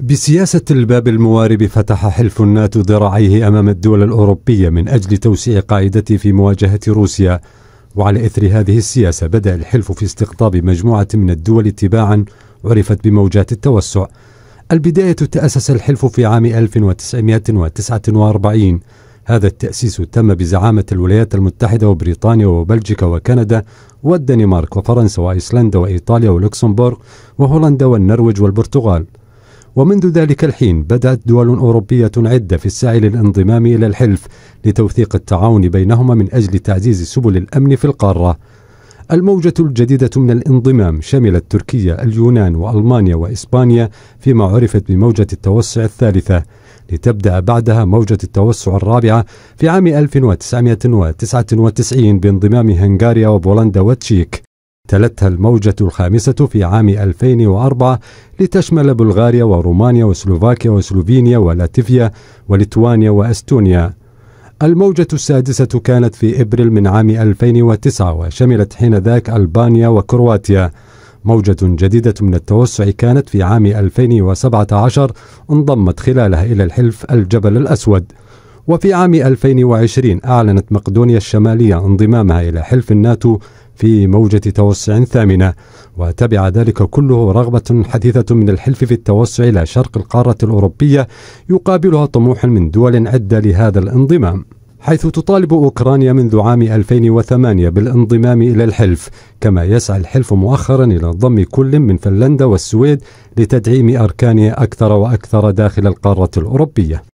بسياسة الباب الموارب فتح حلف الناتو ذراعيه أمام الدول الأوروبية من أجل توسيع قاعدته في مواجهة روسيا وعلى إثر هذه السياسة بدأ الحلف في استقطاب مجموعة من الدول تباعا عرفت بموجات التوسع البداية تأسس الحلف في عام 1949 هذا التأسيس تم بزعامة الولايات المتحدة وبريطانيا وبلجيكا وكندا والدنمارك وفرنسا وأيسلندا وإيطاليا ولوكسمبورغ وهولندا والنرويج والبرتغال ومنذ ذلك الحين بدأت دول أوروبية عدة في السعي للانضمام إلى الحلف لتوثيق التعاون بينهما من أجل تعزيز سبل الأمن في القارة الموجة الجديدة من الانضمام شملت تركيا، اليونان وألمانيا وإسبانيا فيما عرفت بموجة التوسع الثالثة لتبدأ بعدها موجة التوسع الرابعة في عام 1999 بانضمام هنغاريا وبولندا والتشيك تلتها الموجة الخامسة في عام 2004 لتشمل بلغاريا ورومانيا وسلوفاكيا وسلوفينيا ولاتفيا وليتوانيا وأستونيا الموجة السادسة كانت في إبريل من عام 2009 وشملت حينذاك ألبانيا وكرواتيا موجة جديدة من التوسع كانت في عام 2017 انضمت خلالها إلى الحلف الجبل الأسود وفي عام 2020 أعلنت مقدونيا الشمالية انضمامها إلى حلف الناتو في موجة توسع ثامنة وتبع ذلك كله رغبة حديثة من الحلف في التوسع إلى شرق القارة الأوروبية يقابلها طموح من دول عدة لهذا الانضمام حيث تطالب أوكرانيا منذ عام 2008 بالانضمام إلى الحلف كما يسعى الحلف مؤخرا إلى ضم كل من فنلندا والسويد لتدعيم أركانه أكثر وأكثر داخل القارة الأوروبية